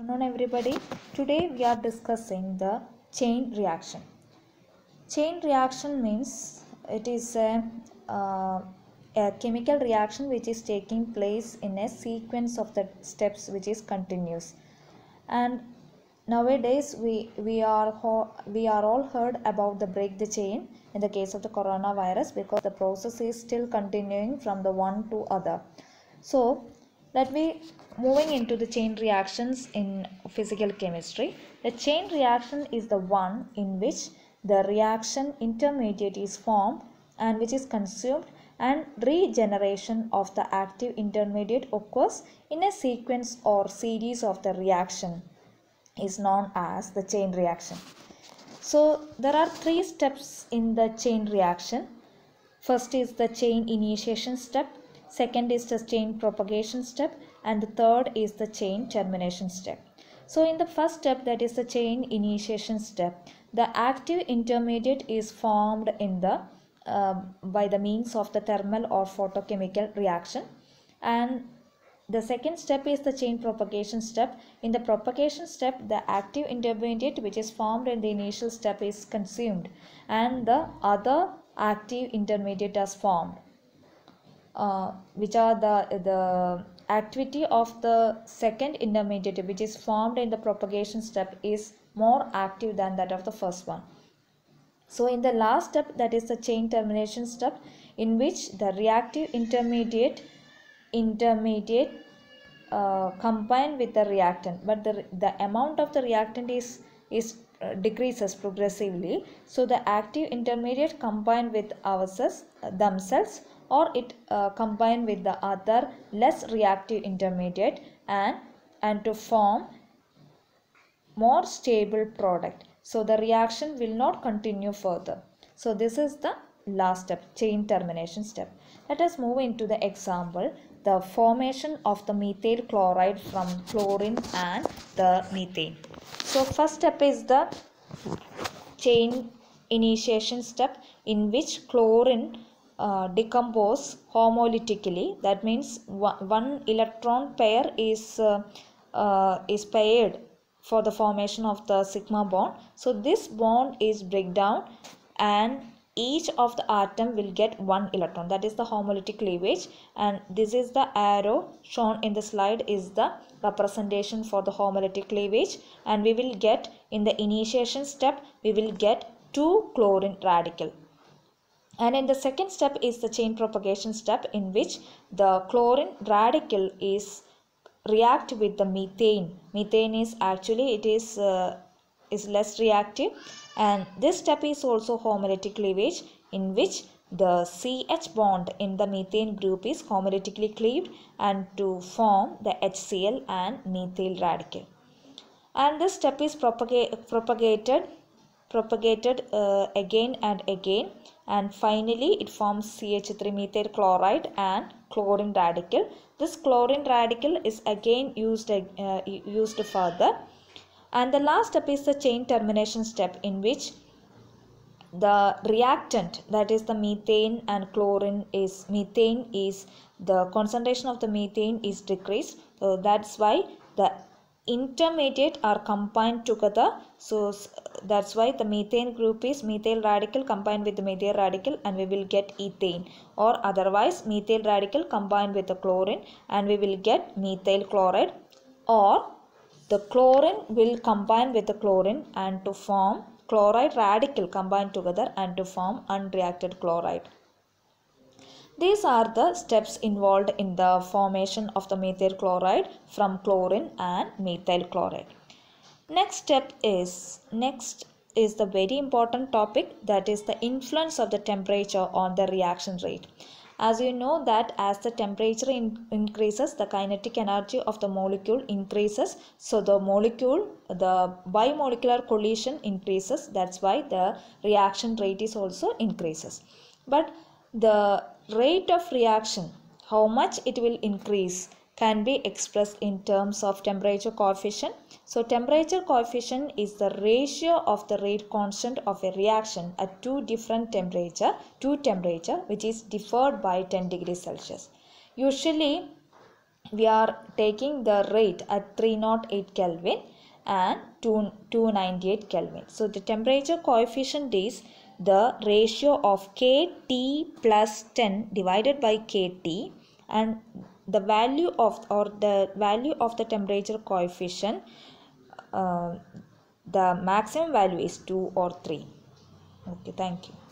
afternoon everybody today we are discussing the chain reaction chain reaction means it is a, uh, a chemical reaction which is taking place in a sequence of the steps which is continuous and nowadays we we are we are all heard about the break the chain in the case of the coronavirus because the process is still continuing from the one to other so let me moving into the chain reactions in physical chemistry the chain reaction is the one in which the reaction intermediate is formed and which is consumed and regeneration of the active intermediate occurs in a sequence or series of the reaction is known as the chain reaction so there are three steps in the chain reaction first is the chain initiation step second is the chain propagation step and the third is the chain termination step. So in the first step that is the chain initiation step, the active intermediate is formed in the uh, by the means of the thermal or photochemical reaction and the second step is the chain propagation step. In the propagation step, the active intermediate which is formed in the initial step is consumed and the other active intermediate is formed uh, which are the the activity of the second intermediate which is formed in the propagation step is more active than that of the first one so in the last step that is the chain termination step in which the reactive intermediate intermediate uh, combine with the reactant but the the amount of the reactant is is uh, decreases progressively so the active intermediate combine with ourselves uh, themselves or it uh, combine with the other less reactive intermediate and and to form more stable product so the reaction will not continue further so this is the last step chain termination step let us move into the example the formation of the methyl chloride from chlorine and the methane so first step is the chain initiation step in which chlorine uh, decompose homolytically that means one electron pair is uh, uh, is paired for the formation of the sigma bond so this bond is breakdown, and each of the atom will get one electron that is the homolytic cleavage and this is the arrow shown in the slide is the representation for the homolytic cleavage and we will get in the initiation step we will get two chlorine radical and in the second step is the chain propagation step in which the chlorine radical is react with the methane. Methane is actually it is uh, is less reactive and this step is also homolytic cleavage in which the CH bond in the methane group is homolytically cleaved and to form the HCl and methyl radical. And this step is propagated propagated uh, again and again and finally it forms CH3 methyl chloride and chlorine radical. This chlorine radical is again used, uh, used further and the last step is the chain termination step in which the reactant that is the methane and chlorine is methane is the concentration of the methane is decreased so that's why the intermediate are combined together so that's why the methane group is methyl radical combined with methyl radical and we will get ethane or otherwise methyl radical combined with the chlorine and we will get methyl chloride or the chlorine will combine with the chlorine and to form chloride radical combined together and to form unreacted chloride these are the steps involved in the formation of the methyl chloride from chlorine and methyl chloride. Next step is, next is the very important topic that is the influence of the temperature on the reaction rate. As you know that as the temperature in increases, the kinetic energy of the molecule increases. So the molecule, the bimolecular collision increases. That's why the reaction rate is also increases. But the rate of reaction, how much it will increase can be expressed in terms of temperature coefficient. So temperature coefficient is the ratio of the rate constant of a reaction at two different temperature to temperature which is differed by 10 degrees Celsius. Usually we are taking the rate at 308 Kelvin and 298 Kelvin. So the temperature coefficient is the ratio of kt plus 10 divided by kt and the value of or the value of the temperature coefficient uh, the maximum value is 2 or 3 okay thank you